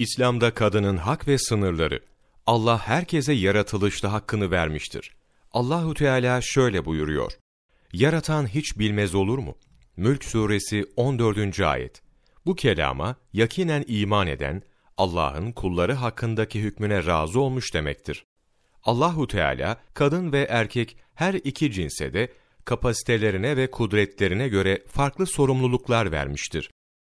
İslam'da kadının hak ve sınırları. Allah herkese yaratılışta hakkını vermiştir. Allahu Teala şöyle buyuruyor. Yaratan hiç bilmez olur mu? Mülk Suresi 14. ayet. Bu kelama yakinen iman eden Allah'ın kulları hakkındaki hükmüne razı olmuş demektir. Allahu Teala kadın ve erkek her iki cinse de kapasitelerine ve kudretlerine göre farklı sorumluluklar vermiştir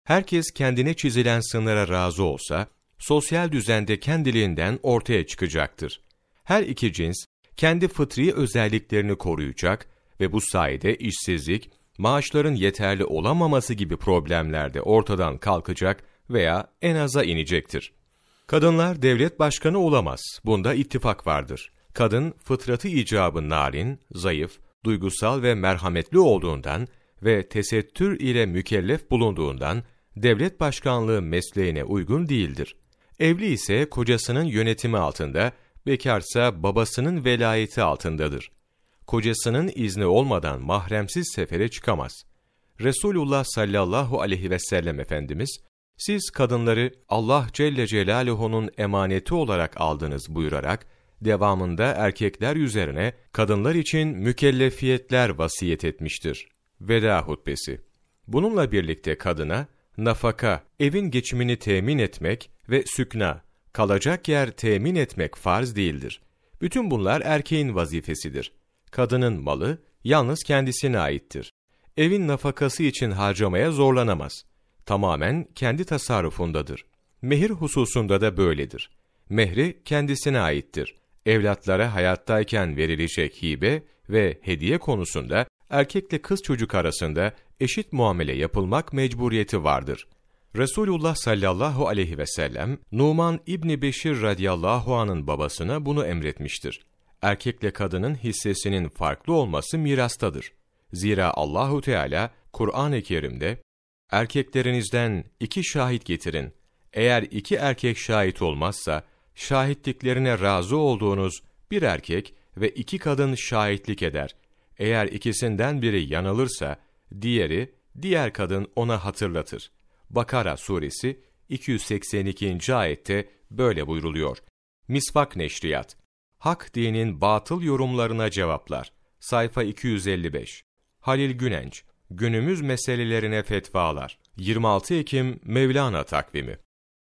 herkes kendine çizilen sınıra razı olsa, sosyal düzende kendiliğinden ortaya çıkacaktır. Her iki cins, kendi fıtri özelliklerini koruyacak ve bu sayede işsizlik, maaşların yeterli olamaması gibi problemler de ortadan kalkacak veya en aza inecektir. Kadınlar devlet başkanı olamaz, bunda ittifak vardır. Kadın, fıtratı icabı narin, zayıf, duygusal ve merhametli olduğundan, ve tesettür ile mükellef bulunduğundan devlet başkanlığı mesleğine uygun değildir. Evli ise kocasının yönetimi altında, bekarsa babasının velayeti altındadır. Kocasının izni olmadan mahremsiz sefere çıkamaz. Resulullah sallallahu aleyhi ve sellem Efendimiz, siz kadınları Allah Celle Celaluhu'nun emaneti olarak aldınız buyurarak, devamında erkekler üzerine kadınlar için mükellefiyetler vasiyet etmiştir veda hutbesi. Bununla birlikte kadına nafaka, evin geçimini temin etmek ve sükna, kalacak yer temin etmek farz değildir. Bütün bunlar erkeğin vazifesidir. Kadının malı yalnız kendisine aittir. Evin nafakası için harcamaya zorlanamaz. Tamamen kendi tasarrufundadır. Mehir hususunda da böyledir. Mehri kendisine aittir. Evlatlara hayattayken verilecek hibe ve hediye konusunda erkekle kız çocuk arasında eşit muamele yapılmak mecburiyeti vardır. Resulullah sallallahu aleyhi ve sellem, Numan İbni Beşir radiyallahu anın babasına bunu emretmiştir. Erkekle kadının hissesinin farklı olması mirastadır. Zira Allahu Teala Kur'an-ı Kerim'de erkeklerinizden iki şahit getirin. Eğer iki erkek şahit olmazsa şahitliklerine razı olduğunuz bir erkek ve iki kadın şahitlik eder. Eğer ikisinden biri yanılırsa, diğeri, diğer kadın ona hatırlatır. Bakara suresi 282. ayette böyle buyruluyor. Misvak Neşriyat Hak dinin batıl yorumlarına cevaplar. Sayfa 255 Halil Günenç Günümüz meselelerine fetvalar 26 Ekim Mevlana takvimi